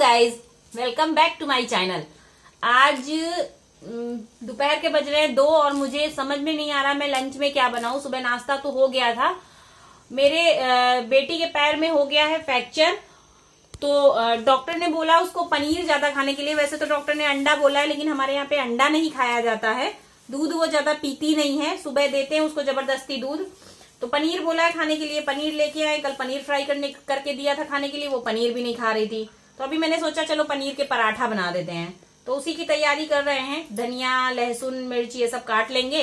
guys welcome back to my channel आज दोपहर के बज रहे हैं दो और मुझे समझ में नहीं आ रहा मैं लंच में क्या बनाऊं सुबह नाश्ता तो हो गया था मेरे बेटी के पैर में हो गया है फ्रैक्चर तो डॉक्टर ने बोला उसको पनीर ज्यादा खाने के लिए वैसे तो डॉक्टर ने अंडा बोला है लेकिन हमारे यहाँ पे अंडा नहीं खाया जाता है दूध वो ज्यादा पीती नहीं है सुबह देते हैं उसको जबरदस्ती दूध तो पनीर बोला है खाने के लिए पनीर लेके आए कल पनीर फ्राई करने करके दिया था खाने के लिए वो पनीर भी नहीं खा रही थी तो अभी मैंने सोचा चलो पनीर के पराठा बना देते हैं तो उसी की तैयारी कर रहे हैं धनिया लहसुन मिर्च ये सब काट लेंगे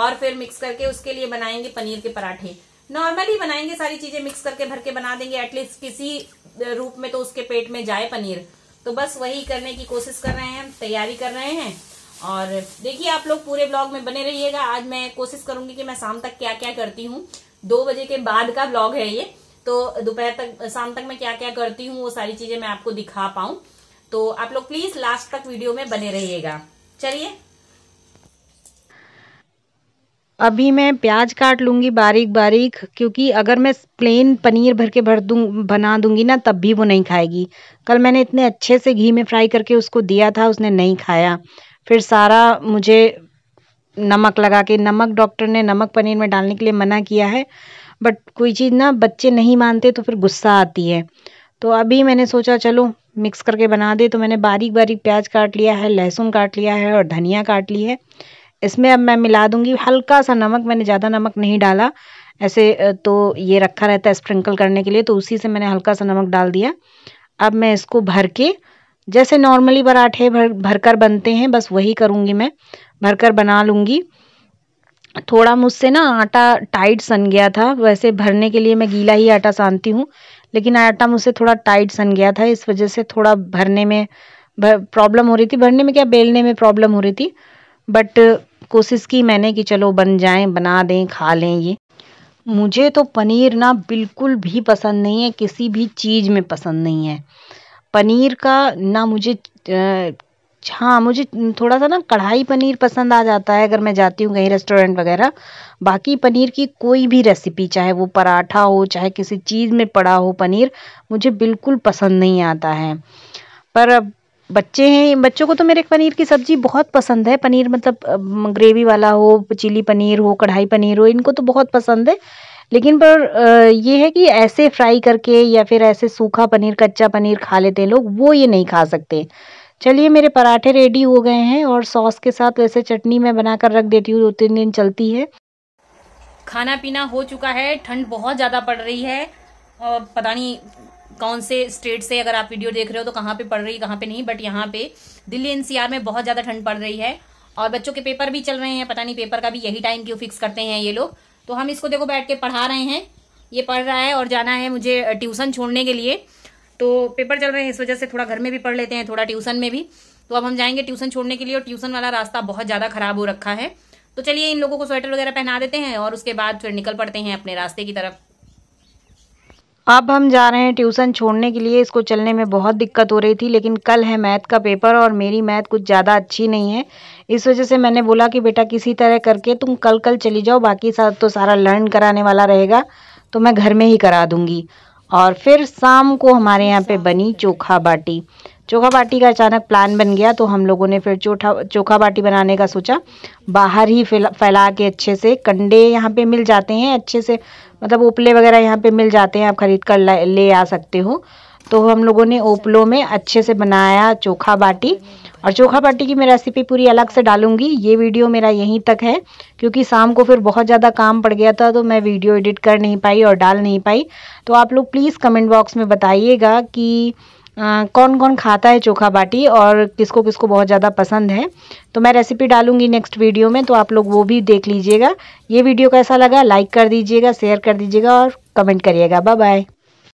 और फिर मिक्स करके उसके लिए बनाएंगे पनीर के पराठे नॉर्मली बनाएंगे सारी चीजें मिक्स करके भर के बना देंगे एटलीस्ट किसी रूप में तो उसके पेट में जाए पनीर तो बस वही करने की कोशिश कर रहे हैं तैयारी कर रहे हैं और देखिए आप लोग पूरे ब्लॉग में बने रहिएगा आज मैं कोशिश करूंगी कि मैं शाम तक क्या क्या करती हूँ दो बजे के बाद का ब्लॉग है ये तो दोपहर तक शाम तक मैं क्या क्या करती हूँ वो सारी चीजें मैं आपको दिखा पाऊँ तो आप लोग प्लीज लास्ट तक वीडियो में बने रहिएगा चलिए अभी मैं प्याज काट लूंगी बारीक बारीक क्योंकि अगर मैं प्लेन पनीर भर के भर दूँ बना दूंगी ना तब भी वो नहीं खाएगी कल मैंने इतने अच्छे से घी में फ्राई करके उसको दिया था उसने नहीं खाया फिर सारा मुझे नमक लगा के नमक डॉक्टर ने नमक पनीर में डालने के लिए मना किया है बट कोई चीज़ ना बच्चे नहीं मानते तो फिर गुस्सा आती है तो अभी मैंने सोचा चलो मिक्स करके बना दे तो मैंने बारीक बारीक प्याज काट लिया है लहसुन काट लिया है और धनिया काट ली है इसमें अब मैं मिला दूंगी हल्का सा नमक मैंने ज़्यादा नमक नहीं डाला ऐसे तो ये रखा रहता है स्प्रिंकल करने के लिए तो उसी से मैंने हल्का सा नमक डाल दिया अब मैं इसको भर के जैसे नॉर्मली पराठे भर भरकर बनते हैं बस वही करूँगी मैं भरकर बना लूँगी थोड़ा मुझसे ना आटा टाइट सन गया था वैसे भरने के लिए मैं गीला ही आटा सानती हूँ लेकिन आटा मुझसे थोड़ा टाइट सन गया था इस वजह से थोड़ा भरने में प्रॉब्लम हो रही थी भरने में क्या बेलने में प्रॉब्लम हो रही थी बट कोशिश की मैंने कि चलो बन जाए बना दें खा लें ये मुझे तो पनीर ना बिल्कुल भी पसंद नहीं है किसी भी चीज़ में पसंद नहीं है पनीर का ना मुझे हाँ मुझे थोड़ा सा ना कढ़ाई पनीर पसंद आ जाता है अगर मैं जाती हूँ कहीं रेस्टोरेंट वगैरह बाकी पनीर की कोई भी रेसिपी चाहे वो पराठा हो चाहे किसी चीज़ में पड़ा हो पनीर मुझे बिल्कुल पसंद नहीं आता है पर बच्चे हैं बच्चों को तो मेरे पनीर की सब्ज़ी बहुत पसंद है पनीर मतलब ग्रेवी वाला हो चिली पनीर हो कढ़ाई पनीर हो इनको तो बहुत पसंद है लेकिन पर ये है कि ऐसे फ्राई करके या फिर ऐसे सूखा पनीर कच्चा पनीर खा लेते हैं लोग वो ये नहीं खा सकते चलिए मेरे पराठे रेडी हो गए हैं और सॉस के साथ वैसे चटनी मैं बनाकर रख देती हूँ दो तीन दिन चलती है खाना पीना हो चुका है ठंड बहुत ज़्यादा पड़ रही है और पता नहीं कौन से स्टेट से अगर आप वीडियो देख रहे हो तो कहाँ पे पड़ रही है कहाँ पे नहीं बट यहाँ पे दिल्ली एनसीआर में बहुत ज़्यादा ठंड पड़ रही है और बच्चों के पेपर भी चल रहे हैं पता नहीं पेपर का भी यही टाइम क्यों फिक्स करते हैं ये लोग तो हम इसको देखो बैठ के पढ़ा रहे हैं ये पढ़ रहा है और जाना है मुझे ट्यूशन छोड़ने के लिए तो पेपर चल रहे हैं इस वजह से थोड़ा घर में भी पढ़ लेते हैं थोड़ा ट्यूशन में भी तो अब हम जाएंगे ट्यूशन छोड़ने के लिए और ट्यूशन वाला रास्ता बहुत ज़्यादा खराब हो रखा है तो चलिए इन लोगों को स्वेटर वगैरह पहना देते हैं और उसके बाद फिर निकल पड़ते हैं अपने रास्ते की तरफ अब हम जा रहे हैं ट्यूशन छोड़ने के लिए इसको चलने में बहुत दिक्कत हो रही थी लेकिन कल है मैथ का पेपर और मेरी मैथ कुछ ज़्यादा अच्छी नहीं है इस वजह से मैंने बोला कि बेटा किसी तरह करके तुम कल कल चली जाओ बाकी सब तो सारा लर्न कराने वाला रहेगा तो मैं घर में ही करा दूंगी और फिर शाम को हमारे यहाँ पे बनी चोखा बाटी चोखा बाटी का अचानक प्लान बन गया तो हम लोगों ने फिर चोखा चोखा बाटी बनाने का सोचा बाहर ही फैला के अच्छे से कंडे यहाँ पे मिल जाते हैं अच्छे से मतलब उपले वगैरह यहाँ पे मिल जाते हैं आप खरीद कर ले आ सकते हो तो हम लोगों ने उपलों में अच्छे से बनाया चोखा बाटी और चोखा बाटी की मैं रेसिपी पूरी अलग से डालूंगी ये वीडियो मेरा यहीं तक है क्योंकि शाम को फिर बहुत ज़्यादा काम पड़ गया था तो मैं वीडियो एडिट कर नहीं पाई और डाल नहीं पाई तो आप लोग प्लीज़ कमेंट बॉक्स में बताइएगा कि आ, कौन कौन खाता है चोखा बाटी और किसको किसको बहुत ज़्यादा पसंद है तो मैं रेसिपी डालूंगी नेक्स्ट वीडियो में तो आप लोग वो भी देख लीजिएगा ये वीडियो कैसा लगा लाइक कर दीजिएगा शेयर कर दीजिएगा और कमेंट करिएगा बाय बाय